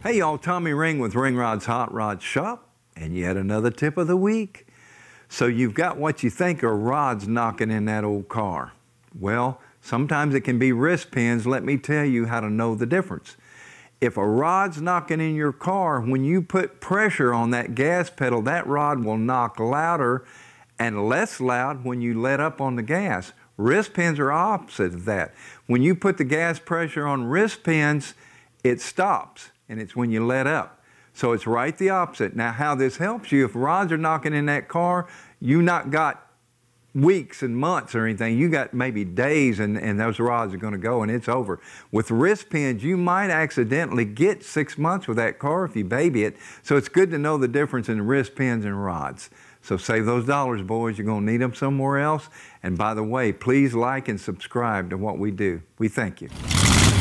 Hey, y'all, Tommy Ring with Ringrod's Hot Rod Shop, and yet another tip of the week. So you've got what you think are rods knocking in that old car. Well, sometimes it can be wrist pins. Let me tell you how to know the difference. If a rod's knocking in your car, when you put pressure on that gas pedal, that rod will knock louder and less loud when you let up on the gas. Wrist pins are opposite of that. When you put the gas pressure on wrist pins, it stops and it's when you let up. So it's right the opposite. Now, how this helps you, if rods are knocking in that car, you not got weeks and months or anything. You got maybe days, and, and those rods are going to go, and it's over. With wrist pins, you might accidentally get six months with that car if you baby it. So it's good to know the difference in wrist pins and rods. So save those dollars, boys. You're going to need them somewhere else. And by the way, please like and subscribe to what we do. We thank you.